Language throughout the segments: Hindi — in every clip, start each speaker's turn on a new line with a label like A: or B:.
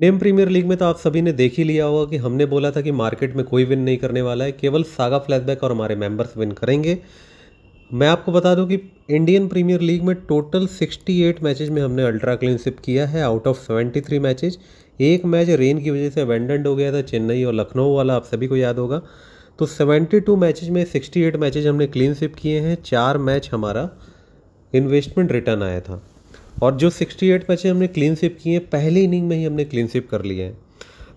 A: नेम प्रीमियर लीग में तो आप सभी ने देख ही लिया होगा कि हमने बोला था कि मार्केट में कोई विन नहीं करने वाला है केवल सागा फ्लैशबैक और हमारे मेंबर्स विन करेंगे मैं आपको बता दूं कि इंडियन प्रीमियर लीग में टोटल 68 मैचेज में हमने अल्ट्रा क्लीनशिप किया है आउट ऑफ 73 मैचेज एक मैच रेन की वजह से अवेंडेंट हो गया था चेन्नई और लखनऊ वाला आप सभी को याद होगा तो सेवेंटी मैचेज में सिक्सटी एट हमने क्लीनशिप किए हैं चार मैच हमारा इन्वेस्टमेंट रिटर्न आया था और जो 68 मैचें हमने क्लीन स्विप किए हैं पहले इनिंग में ही हमने क्लीन स्विप कर लिए हैं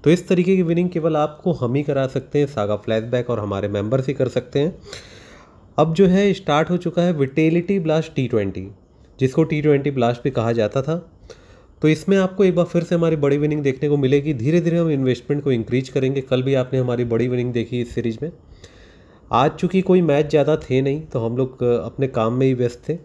A: तो इस तरीके की विनिंग केवल आपको हम ही करा सकते हैं सागा फ्लैशबैक और हमारे मेंबर्स ही कर सकते हैं अब जो है स्टार्ट हो चुका है विटेलिटी ब्लास्ट टी ट्वेंटी जिसको टी ट्वेंटी ब्लास्ट भी कहा जाता था तो इसमें आपको एक बार फिर से हमारी बड़ी विनिंग देखने को मिलेगी धीरे धीरे हम इन्वेस्टमेंट को इंक्रीज करेंगे कल भी आपने हमारी बड़ी विनिंग देखी इस सीरीज़ में आज चूँकि कोई मैच ज़्यादा थे नहीं तो हम लोग अपने काम में ही व्यस्त थे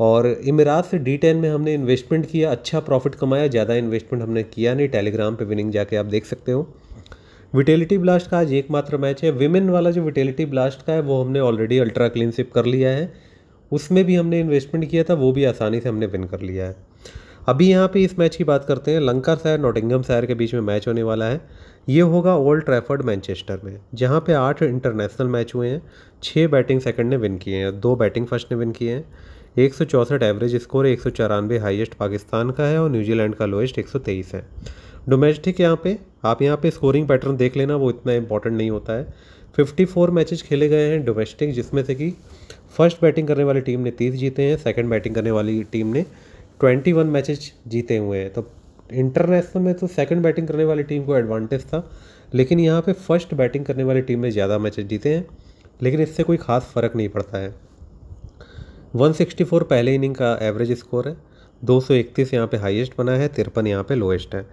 A: और इमरात से डी टेन में हमने इन्वेस्टमेंट किया अच्छा प्रॉफिट कमाया ज़्यादा इन्वेस्टमेंट हमने किया नहीं टेलीग्राम पे विनिंग जाके आप देख सकते हो विटेलिटी ब्लास्ट का आज एकमात्र मैच है विमेन वाला जो विटेलिटी ब्लास्ट का है वो हमने ऑलरेडी अल्ट्रा क्लीनशिप कर लिया है उसमें भी हमने इन्वेस्टमेंट किया था वो भी आसानी से हमने विन कर लिया है अभी यहाँ पे इस मैच की बात करते हैं लंका शायर नोटिंगम शायर के बीच में मैच होने वाला है ये होगा ओल्ड ट्रैफर्ड मैनचेस्टर में जहाँ पे आठ इंटरनेशनल मैच हुए हैं छः बैटिंग सेकंड ने विन किए हैं दो बैटिंग फर्स्ट ने विन किए हैं एक एवरेज स्कोर एक हाईएस्ट पाकिस्तान का है और न्यूजीलैंड का लोएस्ट 123 है डोमेस्टिक यहाँ पे आप यहाँ पे स्कोरिंग पैटर्न देख लेना वो इतना इंपॉर्टेंट नहीं होता है 54 मैचेस खेले गए हैं डोमेस्टिक जिसमें से कि फर्स्ट बैटिंग करने वाली टीम ने तीस जीते हैं सेकेंड बैटिंग करने वाली टीम ने ट्वेंटी वन मैचेज जीते हुए हैं तो इंटरनेशनल में तो सेकंड बैटिंग करने वाली टीम को एडवांटेज था लेकिन यहाँ पे फर्स्ट बैटिंग करने वाली टीम ने ज़्यादा मैचेज जीते हैं लेकिन इससे कोई खास फ़र्क नहीं पड़ता है 164 पहले इनिंग का एवरेज स्कोर है 231 यहाँ पर हाइएस्ट बना है तिरपन यहाँ पे लोएस्ट है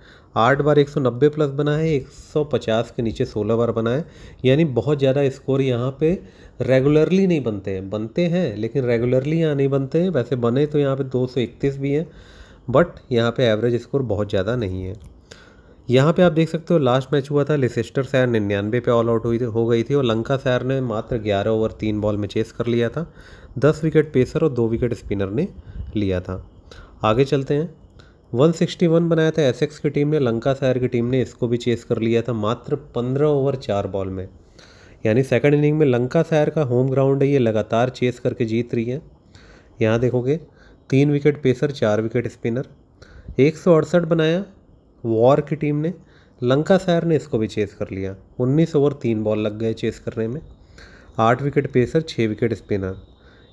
A: आठ बार 190 प्लस बना है 150 के नीचे 16 बार बना है यानी बहुत ज़्यादा स्कोर यहाँ पे रेगुलरली नहीं बनते हैं बनते हैं लेकिन रेगुलरली यहाँ नहीं बनते हैं वैसे बने तो यहाँ पे 231 भी हैं बट यहाँ पे एवरेज स्कोर बहुत ज़्यादा नहीं है यहाँ पे आप देख सकते हो लास्ट मैच हुआ था लिसेस्टर सैर निन्यानवे पे ऑल आउट हुई हो गई थी और लंका सैर ने मात्र ग्यारह ओवर तीन बॉल में चेस कर लिया था दस विकेट पेसर और दो विकेट स्पिनर ने लिया था आगे चलते हैं 161 बनाया था एसएक्स की टीम ने लंका शहर की टीम ने इसको भी चेस कर लिया था मात्र 15 ओवर चार बॉल में यानी सेकंड इनिंग में लंका शहर का होम ग्राउंड है ये लगातार चेस करके जीत रही है यहाँ देखोगे तीन विकेट पेसर चार विकेट स्पिनर एक बनाया वॉर की टीम ने लंका शहर ने इसको भी चेस कर लिया 19 ओवर तीन बॉल लग गए चेस करने में आठ विकेट पेसर छः विकेट स्पिनर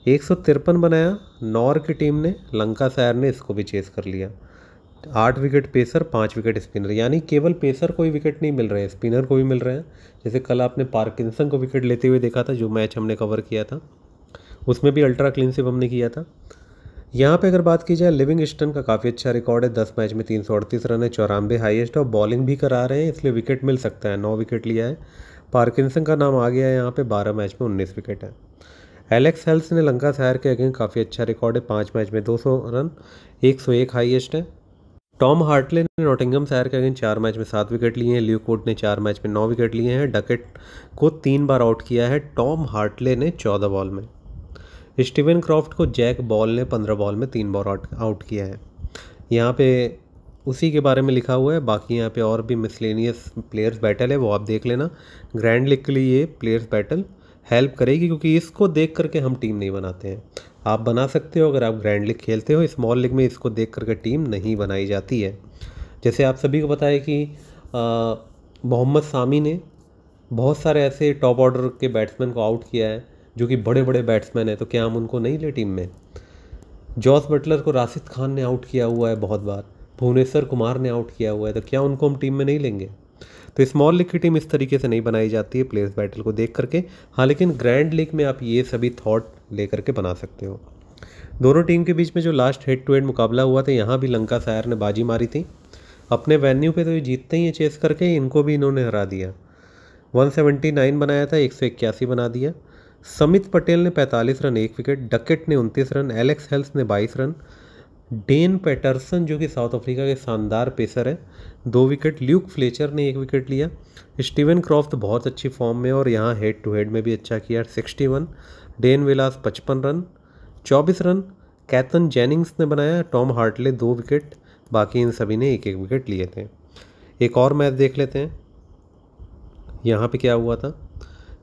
A: एक सौ तिरपन बनाया नॉर की टीम ने लंका सैर ने इसको भी चेस कर लिया आठ विकेट पेसर पाँच विकेट स्पिनर यानी केवल पेसर को ही विकेट नहीं मिल रहे हैं स्पिनर को भी मिल रहे हैं जैसे कल आपने पार्किंसन को विकेट लेते हुए देखा था जो मैच हमने कवर किया था उसमें भी अल्ट्रा क्लीन सिप हमने किया था यहाँ पे अगर बात की जाए लिविंग स्टन का काफ़ी अच्छा रिकॉर्ड है दस मैच में तीन सौ अड़तीस रन है चौरानवे हाइएस्ट और बॉलिंग भी करा रहे हैं इसलिए विकेट मिल सकता है नौ विकेट लिया है पार्किंसन का नाम आ गया है यहाँ पे बारह मैच में उन्नीस विकेट है एलेक्स हेल्स ने लंका शहर के अगेंस्ट काफ़ी अच्छा रिकॉर्ड है पाँच मैच में 200 रन 101 हाइएस्ट है टॉम हार्टले ने नोटिंगम शहर के अगेंस्ट चार मैच में सात विकेट लिए हैं ल्यूकोट ने चार मैच में नौ विकेट लिए हैं डकेट को तीन बार आउट किया है टॉम हार्टले ने चौदह बॉल में स्टीवन क्रॉफ्ट को जैक बॉल ने पंद्रह बॉल में तीन बार आउट किया है यहाँ पे उसी के बारे में लिखा हुआ है बाकी यहाँ पे और भी मिसलेनियस प्लेयर्स बैटल है वो आप देख लेना ग्रैंड लीग के लिए प्लेयर्स बैटल हेल्प करेगी क्योंकि इसको देख करके हम टीम नहीं बनाते हैं आप बना सकते हो अगर आप ग्रैंड लीग खेलते हो स्मॉल लीग में इसको देख करके टीम नहीं बनाई जाती है जैसे आप सभी को पता है कि मोहम्मद सामी ने बहुत सारे ऐसे टॉप ऑर्डर के बैट्समैन को आउट किया है जो कि बड़े बड़े बैट्समैन हैं तो क्या हम उनको नहीं ले टीम में जॉस बटलर को राशिद खान ने आउट किया हुआ है बहुत बार भुवनेश्वर कुमार ने आउट किया हुआ है तो क्या उनको हम टीम में नहीं लेंगे तो स्मॉल लीग की टीम इस तरीके से नहीं बनाई जाती है प्लेस बैटल को देख करके हाँ लेकिन ग्रैंड लीग में आप ये सभी थॉट ले करके बना सकते हो दोनों टीम के बीच में जो लास्ट हेड टू हेड मुकाबला हुआ था यहाँ भी लंका सायर ने बाजी मारी थी अपने वेन्यू पे तो ये जीतते ही हैं चेस करके इनको भी इन्होंने हरा दिया 179 बनाया था एक बना दिया समित पटेल ने 45 रन एक विकेट डकेट ने 29 रन एलेक्स हेल्स ने 22 रन डेन पैटरसन जो कि साउथ अफ्रीका के शानदार पेसर है दो विकेट ल्यूक फ्लेचर ने एक विकेट लिया स्टीवन क्रॉफ्ट बहुत अच्छी फॉर्म में और यहाँ हेड टू हेड में भी अच्छा किया सिक्सटी वन डेन विलास पचपन रन चौबीस रन कैथन जेनिंग्स ने बनाया टॉम हार्टले दो विकेट बाकी इन सभी ने एक एक विकेट लिए थे एक और मैच देख लेते हैं यहाँ पर क्या हुआ था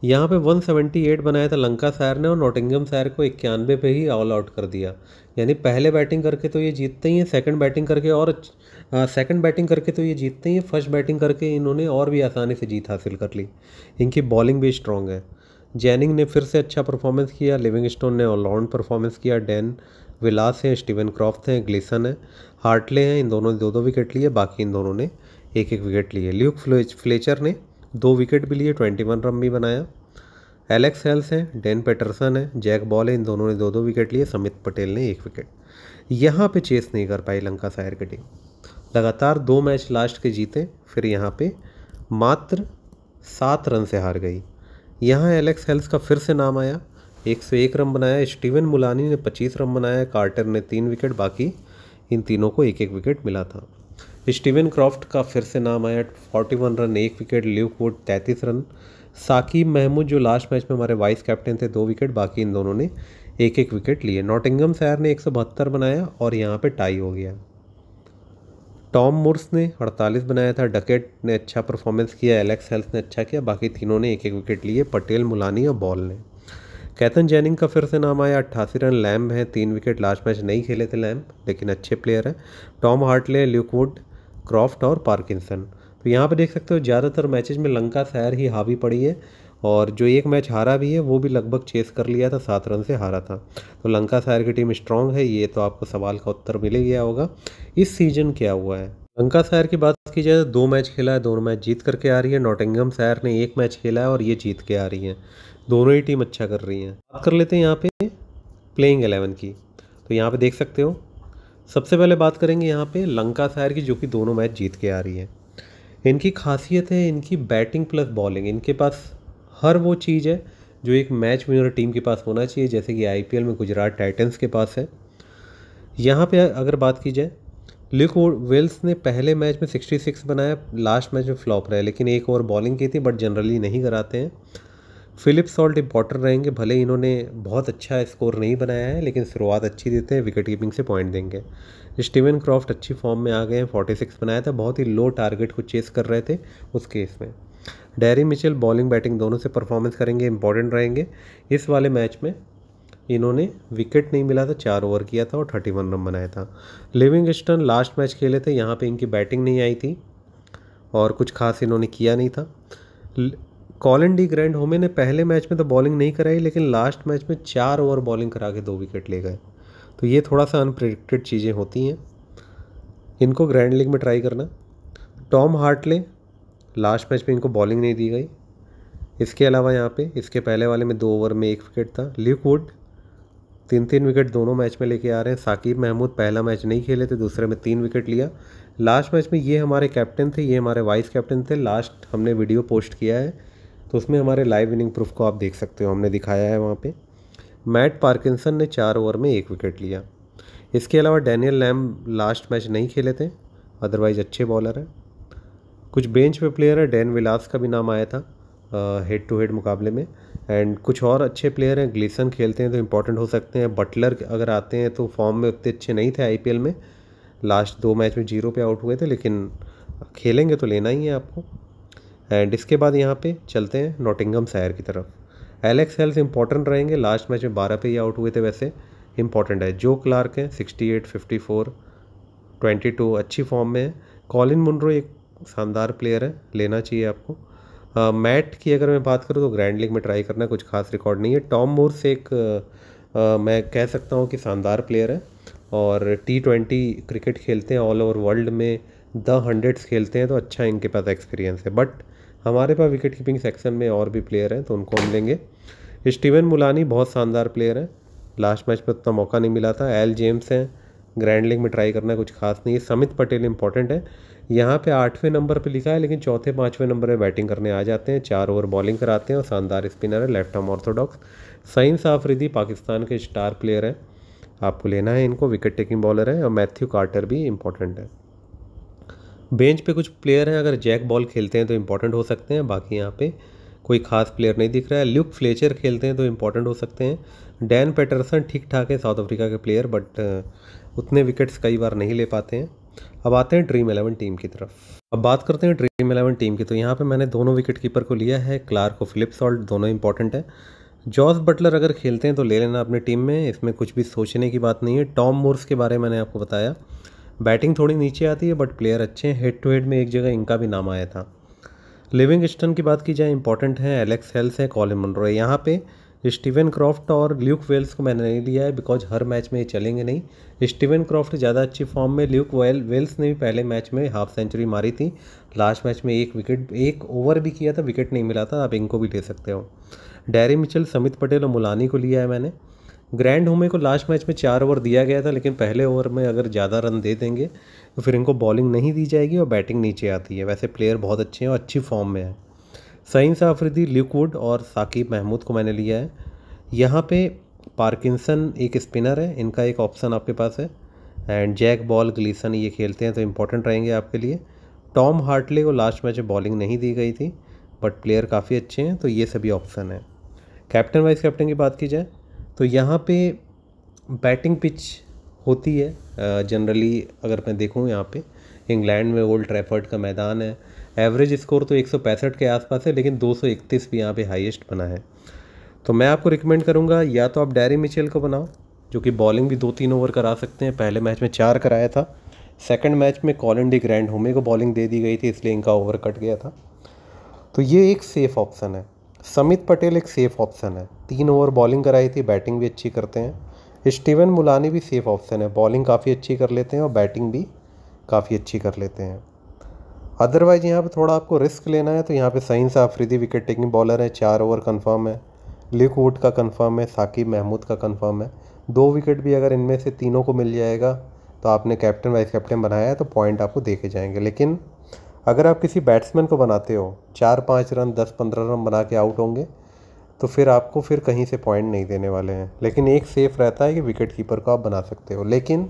A: यहाँ पे 178 बनाया था लंका सायर ने और नोटिंगम सायर को इक्यानवे पे ही ऑल आउट कर दिया यानी पहले बैटिंग करके तो ये जीतते ही हैं सेकंड बैटिंग करके और सेकंड बैटिंग करके तो ये जीतते ही हैं फर्स्ट बैटिंग करके इन्होंने और भी आसानी से जीत हासिल कर ली इनकी बॉलिंग भी स्ट्रॉन्ग है जैनिंग ने फिर से अच्छा परफॉर्मेंस किया लिविंग ने ऑलराउंड परफॉर्मेंस किया डैन विलास है स्टीवन क्रॉफ्ट हैं ग्लिसन है हार्टले हैं इन दोनों ने दो दो विकेट लिए बाकी इन दोनों ने एक एक विकेट लिए ल्यूक फ्लेचर ने दो विकेट भी लिए ट्वेंटी वन रन भी बनाया एलेक्स हेल्स हैं डेन पेटरसन है जैक बॉल है इन दोनों ने दो दो विकेट लिए समित पटेल ने एक विकेट यहाँ पे चेस नहीं कर पाई लंका शायर की टीम लगातार दो मैच लास्ट के जीते फिर यहाँ पे मात्र सात रन से हार गई यहाँ एलेक्स हेल्स का फिर से नाम आया एक सौ एक रन बनाया स्टीवन मुलानी ने पच्चीस रन बनाया कार्टर ने तीन विकेट बाकी इन तीनों को एक एक विकेट मिला था स्टीवन क्रॉफ्ट का फिर से नाम आया वन रन एक विकेट ल्यूक वुड तैंतीस रन साकिब महमूद जो लास्ट मैच में हमारे वाइस कैप्टन थे दो विकेट बाकी इन दोनों ने एक एक विकेट लिए नॉटिंगम सैर ने एक बनाया और यहाँ पर टाई हो गया टॉम मुर्स ने 48 बनाया था डकेट ने अच्छा परफॉर्मेंस किया एलेक्स हेल्स ने अच्छा किया बाकी तीनों ने एक एक विकेट लिए पटेल मुलानी और बॉल ने कैथन जैनिंग का फिर से नाम आया अट्ठासी रन लैम्ब हैं तीन विकेट लास्ट मैच नहीं खेले थे लैम्ब लेकिन अच्छे प्लेयर हैं टॉम हार्टले ल्यूकवुड क्रॉफ्ट और पार्किंसन तो यहाँ पर देख सकते हो ज़्यादातर मैचेज में लंका शहर ही हावी पड़ी है और जो एक मैच हारा भी है वो भी लगभग चेस कर लिया था सात रन से हारा था तो लंका शहर की टीम स्ट्रांग है ये तो आपको सवाल का उत्तर मिल गया होगा इस सीजन क्या हुआ है लंका शहर की बात की जाए तो दो मैच खेला है दोनों मैच जीत करके आ रही है नोटिंगम शहर ने एक मैच खेला है और ये जीत के आ रही है दोनों ही टीम अच्छा कर रही है बात कर लेते हैं यहाँ पे प्लेइंग एलेवन की तो यहाँ पे देख सकते हो सबसे पहले बात करेंगे यहाँ पे लंका शहर की जो कि दोनों मैच जीत के आ रही है इनकी खासियत है इनकी बैटिंग प्लस बॉलिंग इनके पास हर वो चीज़ है जो एक मैच विनर टीम के पास होना चाहिए जैसे कि आई में गुजरात टाइटन्स के पास है यहाँ पे अगर बात की जाए लिक वेल्स ने पहले मैच में 66 बनाया लास्ट मैच में फ्लॉप रहे लेकिन एक ओवर बॉलिंग की थी बट जनरली नहीं कराते हैं फिलिप सॉल्ट इंपॉर्टेंट रहेंगे भले इन्होंने बहुत अच्छा स्कोर नहीं बनाया है लेकिन शुरुआत अच्छी देते हैं विकेट कीपिंग से पॉइंट देंगे स्टीवन क्रॉफ्ट अच्छी फॉर्म में आ गए हैं फोर्टी सिक्स बनाया था बहुत ही लो टारगेट को चेस कर रहे थे उस केस में डैरी मिचेल बॉलिंग बैटिंग दोनों से परफॉर्मेंस करेंगे इंपॉर्टेंट रहेंगे इस वाले मैच में इन्होंने विकेट नहीं मिला था चार ओवर किया था और थर्टी वन रन बनाया था लिविंग लास्ट मैच खेले थे यहाँ पे इनकी बैटिंग नहीं आई थी और कुछ खास इन्होंने किया नहीं था कॉलन डी ग्रैंड होमे ने पहले मैच में तो बॉलिंग नहीं कराई लेकिन लास्ट मैच में चार ओवर बॉलिंग करा के दो विकेट ले गए तो ये थोड़ा सा अनप्रडिक्टेड चीज़ें होती हैं इनको ग्रैंड लीग में ट्राई करना टॉम हार्टले लास्ट मैच में इनको बॉलिंग नहीं दी गई इसके अलावा यहाँ पे इसके पहले वाले में दो ओवर में एक विकेट था लिक वुड तीन तीन विकेट दोनों मैच में लेके आ रहे हैं साकिब महमूद पहला मैच नहीं खेले थे दूसरे में तीन विकेट लिया लास्ट मैच में ये हमारे कैप्टन थे ये हमारे वाइस कैप्टन थे लास्ट हमने वीडियो पोस्ट किया है तो उसमें हमारे लाइव विनिंग प्रूफ को आप देख सकते हो हमने दिखाया है वहाँ पर मैट पार्किंसन ने चार ओवर में एक विकेट लिया इसके अलावा डैनियल लैम लास्ट मैच नहीं खेले थे अदरवाइज अच्छे बॉलर हैं कुछ बेंच पे प्लेयर है डैन विलास का भी नाम आया था हेड टू हेड मुकाबले में एंड कुछ और अच्छे प्लेयर हैं ग्लीसन खेलते हैं तो इम्पोर्टेंट हो सकते हैं बटलर अगर आते हैं तो फॉर्म में उतने अच्छे नहीं थे आई में लास्ट दो मैच में जीरो पे आउट हुए थे लेकिन खेलेंगे तो लेना ही है आपको एंड इसके बाद यहाँ पे चलते हैं नोटिंगम सायर की तरफ एलेक्स हेल्स इंपॉर्टेंट रहेंगे लास्ट मैच में बारह पे ही आउट हुए थे वैसे इंपॉर्टेंट है जो क्लार्क हैं sixty eight fifty four twenty two अच्छी फॉर्म में है कॉलिन मुंड्रो एक शानदार प्लेयर है लेना चाहिए आपको मैट की अगर मैं बात करूँ तो ग्रैंड लीग में ट्राई करना कुछ खास रिकॉर्ड नहीं है टॉम मोर्स एक uh, मैं कह सकता हूँ कि शानदार प्लेयर है और टी ट्वेंटी क्रिकेट खेलते हैं ऑल ओवर वर्ल्ड में द हंड्रेड्स खेलते हैं तो अच्छा इनके पास एक्सपीरियंस है बट हमारे पास विकेट कीपिंग सेक्शन में और भी प्लेयर हैं तो उनको हम लेंगे स्टीवन मुलानी बहुत शानदार प्लेयर हैं लास्ट मैच में उतना तो मौका नहीं मिला था एल जेम्स हैं ग्रैंड लीग में ट्राई करना कुछ खास नहीं है समित पटेल इंपॉर्टेंट है यहाँ पे आठवें नंबर पे लिखा है लेकिन चौथे पाँचवें नंबर पे बैटिंग करने आ जाते हैं चार ओवर बॉलिंग कराते हैं और शानदार स्पिनर है left arm orthodox Saim Afridi Pakistan के स्टार प्लेयर हैं आपको लेना है इनको विकेट टेकिंग बॉलर है और मैथ्यू कार्टर भी इंपॉर्टेंट है बेंच पे कुछ प्लेयर हैं अगर जैक बॉल खेलते हैं तो इम्पॉर्टेंट हो सकते हैं बाकी यहाँ पे कोई खास प्लेयर नहीं दिख रहा है ल्यूक फ्लेचर खेलते हैं तो इंपॉर्टेंट हो सकते हैं डैन पैटरसन ठीक ठाक है साउथ अफ्रीका के प्लेयर बट uh, उतने विकेट्स कई बार नहीं ले पाते हैं अब आते हैं ड्रीम एलेवन टीम की तरफ अब बात करते हैं ड्रीम एलेवन टीम की तो यहाँ पर मैंने दोनों विकेट कीपर को लिया है क्लार्क और फिलिप्स सॉल्ट दोनों इंपॉर्टेंट है जॉस बटलर अगर खेलते हैं तो ले लेना अपनी टीम में इसमें कुछ भी सोचने की बात नहीं है टॉम मोर्स के बारे में मैंने आपको बताया बैटिंग थोड़ी नीचे आती है बट प्लेयर अच्छे हैं हेड टू हेड में एक जगह इनका भी नाम आया था लिविंग स्टन की बात की जाए इंपॉर्टेंट है एलेक्स हेल्स है कॉलिन मनरो यहाँ पे स्टीवन क्रॉफ्ट और ल्यूक वेल्स को मैंने नहीं लिया है बिकॉज हर मैच में ये चलेंगे नहीं स्टीवन क्रॉफ्ट ज़्यादा अच्छी फॉर्म में ल्यूक वेल वेल्स ने भी पहले मैच में हाफ सेंचुरी मारी थी लास्ट मैच में एक विकेट एक ओवर भी किया था विकेट नहीं मिला था आप इनको भी ले सकते हो डैरी मिचल समित पटेल और मुलानी को लिया है मैंने ग्रैंड होमे को लास्ट मैच में चार ओवर दिया गया था लेकिन पहले ओवर में अगर ज़्यादा रन दे देंगे तो फिर इनको बॉलिंग नहीं दी जाएगी और बैटिंग नीचे आती है वैसे प्लेयर बहुत अच्छे हैं और अच्छी फॉर्म में है सईन साफरीदी ल्यूकवुड और साकिब महमूद को मैंने लिया है यहाँ पे पार्किंसन एक स्पिनर है इनका एक ऑप्शन आपके पास है एंड जैक बॉल ग्लीसन ये खेलते हैं तो इम्पोर्टेंट रहेंगे आपके लिए टॉम हार्टले को लास्ट मैच में बॉलिंग नहीं दी गई थी बट प्लेयर काफ़ी अच्छे हैं तो ये सभी ऑप्शन हैं कैप्टन वाइस कैप्टन की बात की जाए तो यहाँ पे बैटिंग पिच होती है जनरली अगर मैं देखूँ यहाँ पे इंग्लैंड में ओल्ड ट्रैफर्ड का मैदान है एवरेज स्कोर तो एक के आसपास है लेकिन 231 भी यहाँ पे हाईएस्ट बना है तो मैं आपको रिकमेंड करूँगा या तो आप डैरी मिचेल को बनाओ जो कि बॉलिंग भी दो तीन ओवर करा सकते हैं पहले मैच में चार कराया था सेकेंड मैच में कॉलिन डी ग्रैंड होमे को बॉलिंग दे दी गई थी इसलिए इनका ओवर कट गया था तो ये एक सेफ़ ऑप्शन है समित पटेल एक सेफ़ ऑप्शन है तीन ओवर बॉलिंग कराई थी बैटिंग भी अच्छी करते हैं स्टीवन मुलानी भी सेफ़ ऑप्शन है बॉलिंग काफ़ी अच्छी कर लेते हैं और बैटिंग भी काफ़ी अच्छी कर लेते हैं अदरवाइज़ यहाँ पे थोड़ा आपको रिस्क लेना है तो यहाँ पे सईन सा आफरीदी विकेट टेकिंग बॉलर है चार ओवर कंफर्म है लिक वुड का कंफर्म है साकिब महमूद का कंफर्म है दो विकेट भी अगर इनमें से तीनों को मिल जाएगा तो आपने कैप्टन वाइस कैप्टन बनाया है तो पॉइंट आपको देखे जाएंगे लेकिन अगर आप किसी बैट्समैन को बनाते हो चार पाँच रन दस पंद्रह रन बना के आउट होंगे तो फिर आपको फिर कहीं से पॉइंट नहीं देने वाले हैं लेकिन एक सेफ़ रहता है कि विकेट कीपर को आप बना सकते हो लेकिन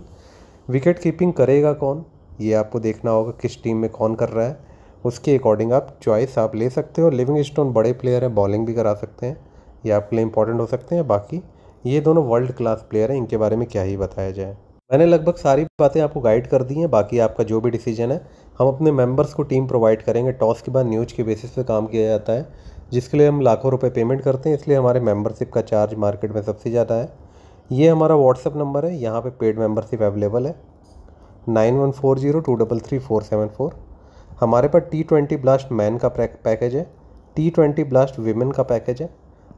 A: विकेट कीपिंग करेगा कौन ये आपको देखना होगा किस टीम में कौन कर रहा है उसके अकॉर्डिंग आप चॉइस आप ले सकते हो लिविंग स्टोन बड़े प्लेयर हैं बॉलिंग भी करा सकते हैं ये आपके लिए इंपॉर्टेंट हो सकते हैं बाकी ये दोनों वर्ल्ड क्लास प्लेयर हैं इनके बारे में क्या ही बताया जाए मैंने लगभग सारी बातें आपको गाइड कर दी हैं बाकी आपका जो भी डिसीजन है हम अपने मेंबर्स को टीम प्रोवाइड करेंगे टॉस के बाद न्यूज के बेसिस पे काम किया जाता है जिसके लिए हम लाखों रुपए पेमेंट करते हैं इसलिए हमारे मेंबरशिप का चार्ज मार्केट में सबसे ज़्यादा है ये हमारा व्हाट्सअप नंबर है यहाँ पर पे पेड मेम्बरशिप अवेलेबल है nine one four zero two double three four seven four हमारे पास टी ट्वेंटी ब्लास्ट मैन का पैकेज है टी ट्वेंटी ब्लास्ट वीमेन का पैकेज है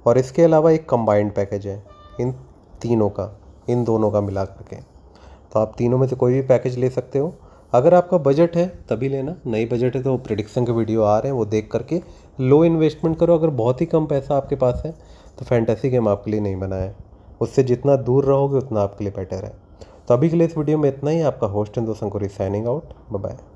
A: और इसके अलावा एक कम्बाइंड पैकेज है इन तीनों का इन दोनों का मिला करके तो आप तीनों में से कोई भी पैकेज ले सकते हो अगर आपका बजट है तभी लेना नई बजट है तो प्रिडिक्शन के वीडियो आ रहे हैं वो देख करके लो इन्वेस्टमेंट करो अगर बहुत ही कम पैसा आपके पास है तो फैंटेसी गेम आपके लिए नहीं बना है उससे जितना दूर रहोगे उतना आपके लिए बेटर है तो अभी के लिए इस वीडियो में इतना ही आपका होस्ट दोस्तों को साइनिंग आउट बाय